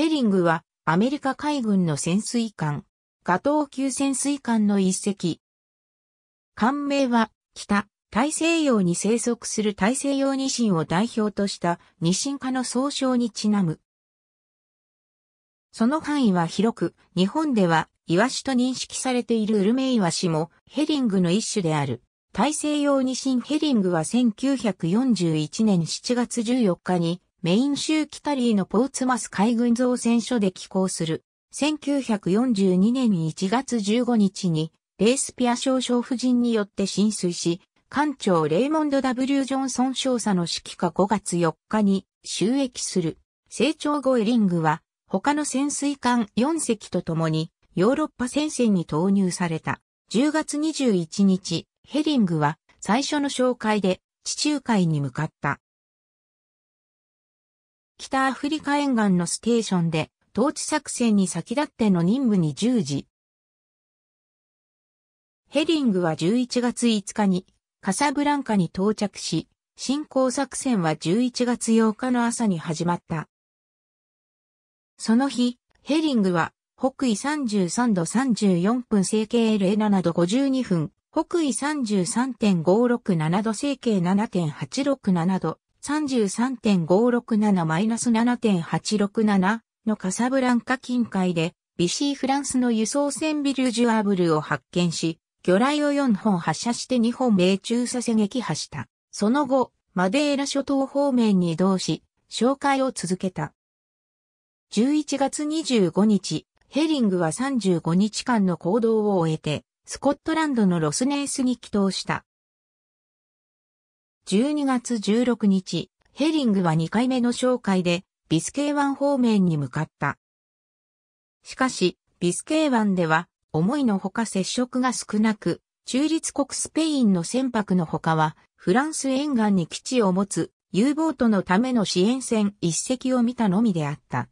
ヘリングはアメリカ海軍の潜水艦、ガトー級潜水艦の一隻。艦名は北、大西洋に生息する大西洋ニシンを代表としたニシン科の総称にちなむ。その範囲は広く、日本ではイワシと認識されているウルメイワシもヘリングの一種である。大西洋ニシンヘリングは1941年7月14日にメイン州キタリーのポーツマス海軍造船所で寄港する。1942年1月15日に、レースピア少将夫人によって浸水し、艦長レイモンド・ W・ ジョンソン少佐の指揮下5月4日に収益する。成長後エリングは、他の潜水艦4隻と共に、ヨーロッパ戦線に投入された。10月21日、ヘリングは、最初の紹介で、地中海に向かった。北アフリカ沿岸のステーションで、統治作戦に先立っての任務に従事。ヘリングは11月5日にカサブランカに到着し、進行作戦は11月8日の朝に始まった。その日、ヘリングは北緯33度34分整形 L7 度52分、北緯33.567度整形7.867度、33.567-7.867のカサブランカ近海で、ビシーフランスの輸送船ビルジュアブルを発見し、魚雷を4本発射して2本命中させ撃破した。その後、マデーラ諸島方面に移動し、紹介を続けた。11月25日、ヘリングは35日間の行動を終えて、スコットランドのロスネースに帰投した。12月16日、ヘリングは2回目の紹介で、ビスケイ湾方面に向かった。しかし、ビスケイ湾では、思いのほか接触が少なく、中立国スペインの船舶のほかは、フランス沿岸に基地を持つ U ボートのための支援船一隻を見たのみであった。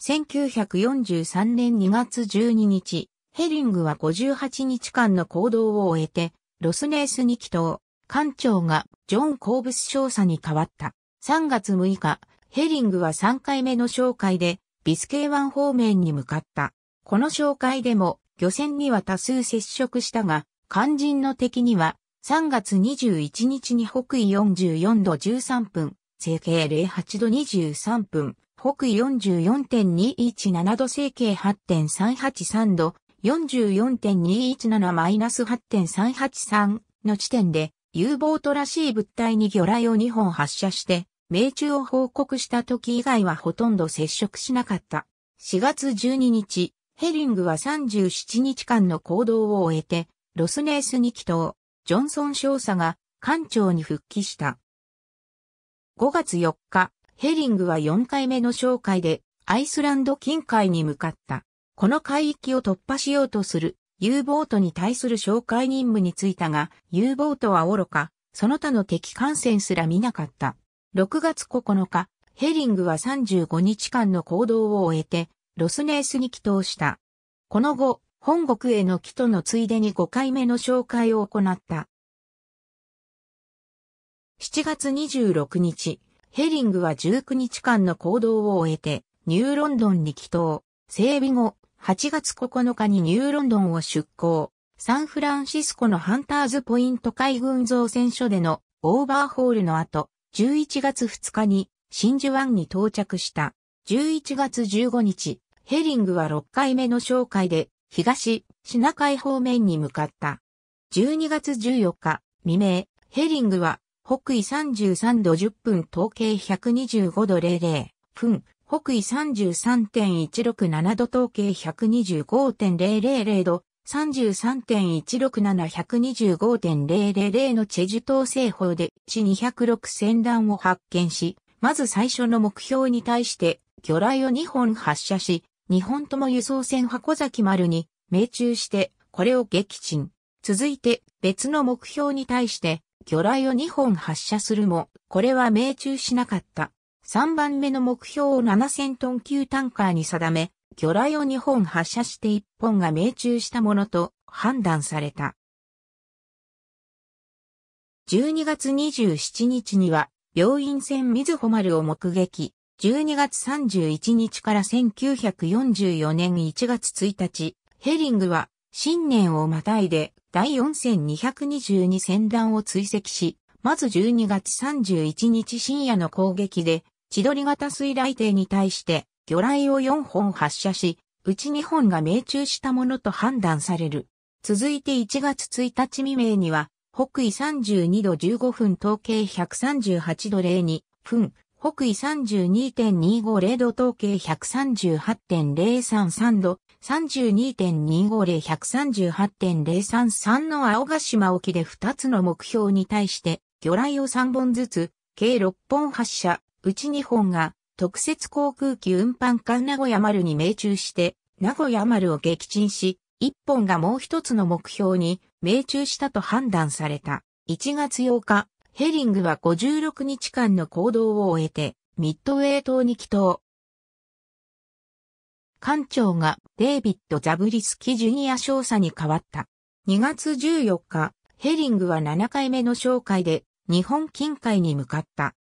1943年2月12日、ヘリングは58日間の行動を終えて、ロスネースに帰投。艦長がジョン・コーブス少佐に変わった。3月6日、ヘリングは3回目の紹介で、ビスケイ湾方面に向かった。この紹介でも、漁船には多数接触したが、肝心の敵には、3月21日に北緯44度13分、西経08度23分、北緯44.217度西経8.383度、44.217-8.383の地点で U ボートらしい物体に魚雷を2本発射して、命中を報告した時以外はほとんど接触しなかった。4月12日、ヘリングは37日間の行動を終えて、ロスネースに帰投、ジョンソン少佐が艦長に復帰した。5月4日、ヘリングは4回目の紹介でアイスランド近海に向かった。この海域を突破しようとする U ボートに対する紹介任務に就いたが、U ボートは愚か、その他の敵艦船すら見なかった。6月9日、ヘリングは35日間の行動を終えて、ロスネースに帰投した。この後、本国への帰途のついでに5回目の紹介を行った。7月26日、ヘリングは19日間の行動を終えて、ニューロンドンに帰投。整備後、8月9日にニューロンドンを出港、サンフランシスコのハンターズポイント海軍造船所でのオーバーホールの後、11月2日に真珠湾に到着した。11月15日、ヘリングは6回目の紹介で東シナ海方面に向かった。12月14日未明、ヘリングは北緯33度10分統計125度00分、北緯33.167度統計125.000度、33.167125.000のチェジュ島西方で地206船団を発見し、まず最初の目標に対して魚雷を2本発射し、2本とも輸送船箱崎丸に命中してこれを撃沈。続いて別の目標に対して魚雷を2本発射するも、これは命中しなかった。3番目の目標を7000トン級タンカーに定め、魚雷を2本発射して1本が命中したものと判断された。12月27日には、病院船水穂丸を目撃。12月31日から1944年1月1日、ヘリングは新年をまたいで第4222船団を追跡し、まず12月31日深夜の攻撃で千鳥型水雷艇に対して、魚雷を4本発射し、うち2本が命中したものと判断される。続いて1月1日未明には、北緯32度15分統計138度02分、北緯32.250度統計138.033度、32.250138.033の青ヶ島沖で2つの目標に対して、魚雷を3本ずつ、計6本発射、うち2本が特設航空機運搬艦名古屋丸に命中して、名古屋丸を撃沈し、1本がもう一つの目標に命中したと判断された。1月8日、ヘリングは56日間の行動を終えて、ミッドウェイ島に帰島。艦長がデイビッド・ザブリスキ・ジュニア少佐に変わった。2月14日、ヘリングは7回目の紹介で日本近海に向かった。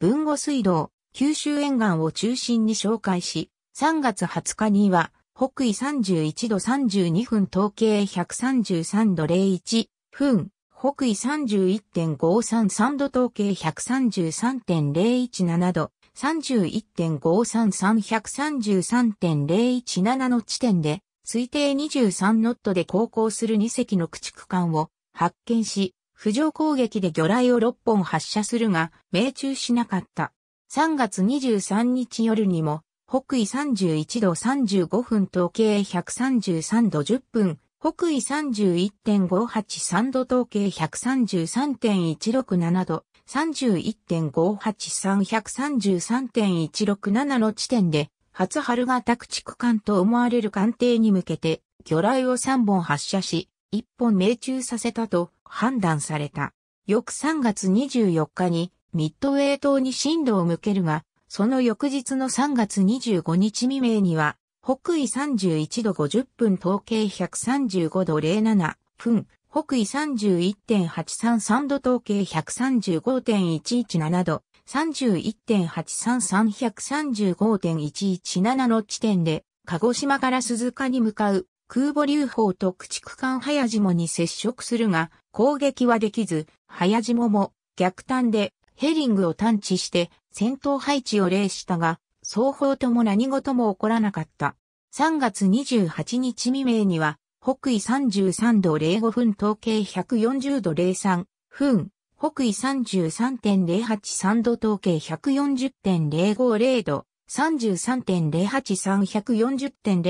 豊後水道、九州沿岸を中心に紹介し、3月20日には、北緯31度32分統計133度01分、北緯31.533度統計133.017度、31.533133.017の地点で、推定23ノットで航行する2隻の駆逐艦を発見し、浮上攻撃で魚雷を6本発射するが、命中しなかった。3月23日夜にも、北緯31度35分統計133度10分、北緯31.583度統計133.167度、31.583-133.167の地点で、初春が宅地区間と思われる艦艇に向けて、魚雷を3本発射し、1本命中させたと、判断された。翌3月24日にミッドウェー島に進路を向けるが、その翌日の3月25日未明には、北緯31度50分統計135度07分、北緯31.833度統計135.117度、31.833135.117の地点で、鹿児島から鈴鹿に向かう空母流砲と駆逐艦早島に接触するが、攻撃はできず、早島も逆端でヘリングを探知して戦闘配置を例したが、双方とも何事も起こらなかった。3月28日未明には、北緯33度05分統計140度03分、北緯33.083度統計140.050度、33.083、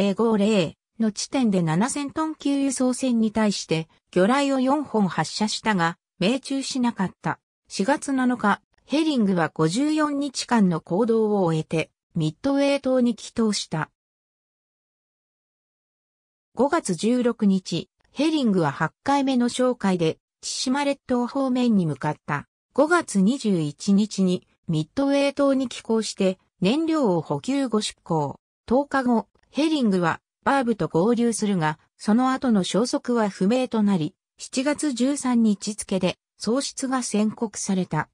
140.050の地点で7000トン級輸送船に対して、魚雷を4本発射したが、命中しなかった。4月7日、ヘリングは54日間の行動を終えて、ミッドウェー島に帰投した。5月16日、ヘリングは8回目の紹介で、千島列島方面に向かった。5月21日に、ミッドウェー島に寄港して、燃料を補給後出港。10日後、ヘリングは、バーブと合流するが、その後の消息は不明となり、7月13日付で喪失が宣告された。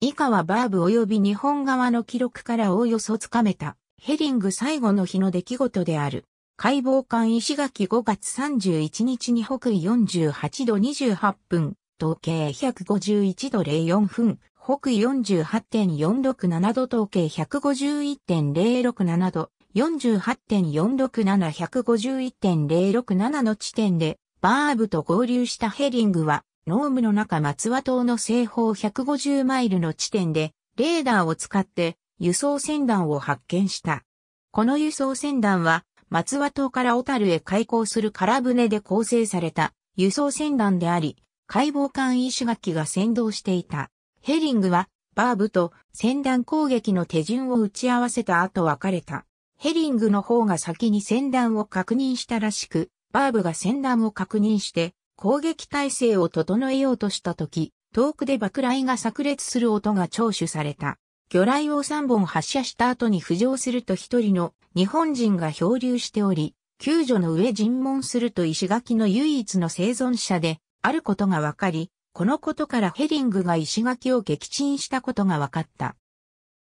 以下はバーブ及び日本側の記録からおおよそつかめた、ヘリング最後の日の出来事である。解剖艦石垣5月31日に北緯48度28分、東経151度04分、北緯48.467度東経151.067度、48.467151.067の地点で、バーブと合流したヘリングは、ノームの中松和島の西方150マイルの地点で、レーダーを使って輸送船団を発見した。この輸送船団は、松和島から小樽へ開港する空船で構成された輸送船団であり、解剖艦石垣が先導していた。ヘリングは、バーブと船団攻撃の手順を打ち合わせた後別れた。ヘリングの方が先に船団を確認したらしく、バーブが船団を確認して攻撃体制を整えようとした時、遠くで爆雷が炸裂する音が聴取された。魚雷を3本発射した後に浮上すると一人の日本人が漂流しており、救助の上尋問すると石垣の唯一の生存者であることが分かり、このことからヘリングが石垣を撃沈したことが分かった。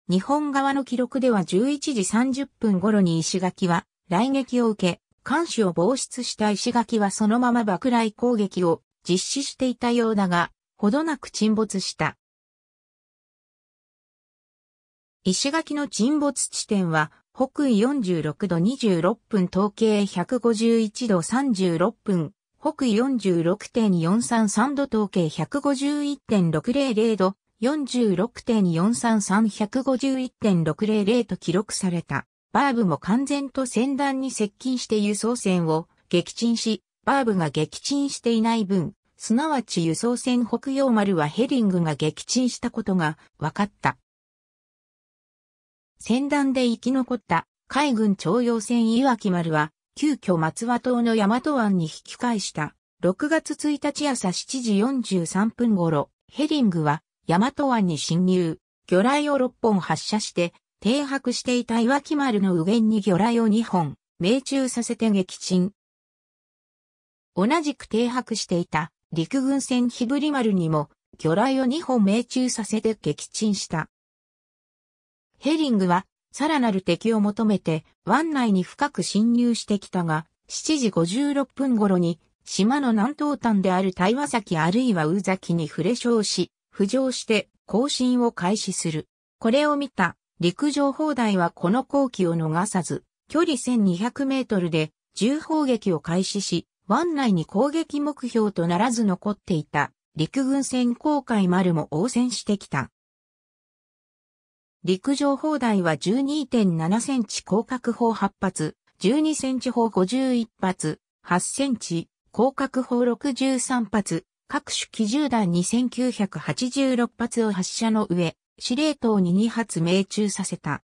日本側の記録では11時30分頃に石垣は来撃を受け、艦首を防止した石垣はそのまま爆雷攻撃を実施していたようだが、ほどなく沈没した。石垣の沈没地点は、北緯46度26分統計151度36分、北緯46.433度統計151.600度46.433-151.600と記録された。バーブも完全と先端に接近して輸送船を撃沈し、バーブが撃沈していない分、すなわち輸送船北洋丸はヘリングが撃沈したことが分かった。先端で生き残った海軍徴用船岩木丸は、急遽松和島の大和湾に引き返した。6月1日朝7時43分頃、ヘリングは大和湾に侵入、魚雷を6本発射して、停泊していた岩木丸の右舷に魚雷を2本、命中させて撃沈。同じく停泊していた陸軍船日振丸にも魚雷を2本命中させて撃沈した。ヘリングはさらなる敵を求めて湾内に深く侵入してきたが、7時56分頃に島の南東端である台湾崎あるいは宇崎に触れ昇し、浮上して更新を開始する。これを見た陸上砲台はこの後期を逃さず、距離1200メートルで重砲撃を開始し、湾内に攻撃目標とならず残っていた陸軍船航海丸も応戦してきた。陸上砲台は12.7センチ広角砲8発、12センチ砲51発、8センチ広角砲63発、各種機銃弾2986発を発射の上、司令塔に2発命中させた。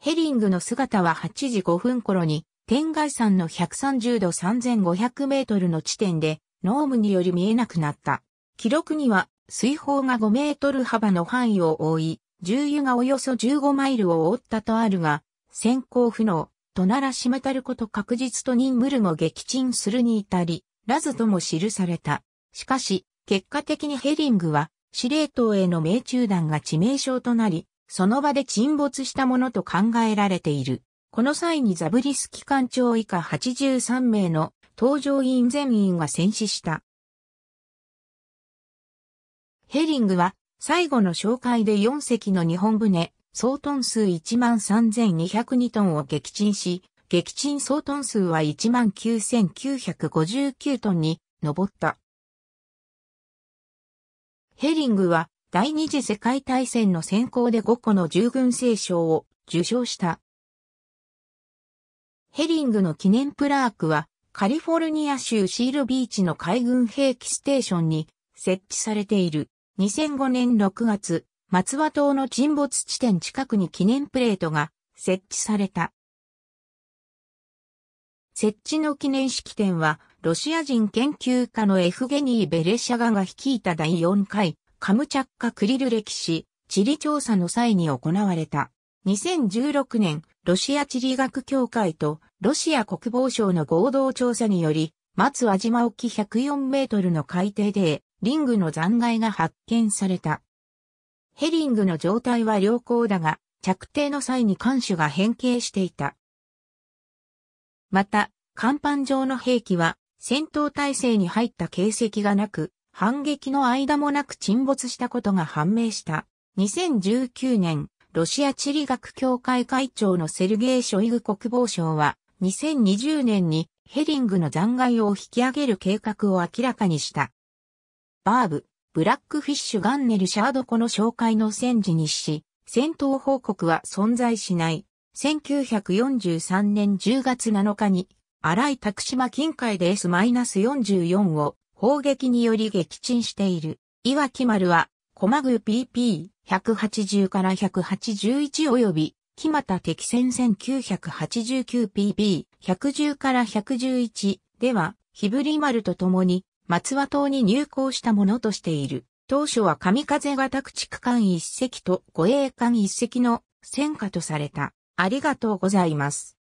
ヘリングの姿は8時5分頃に、天外山の130度3500メートルの地点で、ノームにより見えなくなった。記録には、水泡が5メートル幅の範囲を覆い、重油がおよそ15マイルを覆ったとあるが、先行不能、とならしめたること確実と任務るも撃沈するに至り、ラズとも記された。しかし、結果的にヘリングは司令塔への命中弾が致命傷となり、その場で沈没したものと考えられている。この際にザブリス機関長以下83名の搭乗員全員が戦死した。ヘリングは最後の紹介で4隻の日本船、総トン数13,202トンを撃沈し、撃沈総トン数は19,959トンに上った。ヘリングは第二次世界大戦の先行で5個の従軍聖賞を受賞した。ヘリングの記念プラークはカリフォルニア州シールビーチの海軍兵器ステーションに設置されている2005年6月、松和島の沈没地点近くに記念プレートが設置された。設置の記念式典はロシア人研究家のエフゲニー・ベレシャガが率いた第4回、カムチャッカ・クリル歴史、地理調査の際に行われた。2016年、ロシア地理学協会とロシア国防省の合同調査により、松輪島沖104メートルの海底で、リングの残骸が発見された。ヘリングの状態は良好だが、着底の際に艦首が変形していた。また、甲板上の兵器は戦闘体制に入った形跡がなく、反撃の間もなく沈没したことが判明した。2019年、ロシア地理学協会会長のセルゲイ・ショイグ国防相は、2020年にヘリングの残骸を引き上げる計画を明らかにした。バーブ、ブラックフィッシュ・ガンネル・シャードコの紹介の戦時にし、戦闘報告は存在しない。1943年10月7日に荒井拓島近海で S-44 を砲撃により撃沈している。岩木丸は、駒具 PP180 から181及び、木又敵戦 1989PP110 から111では、日振丸と共に、松和島に入港したものとしている。当初は神風型駆逐艦一隻と護衛艦一隻の戦果とされた。ありがとうございます。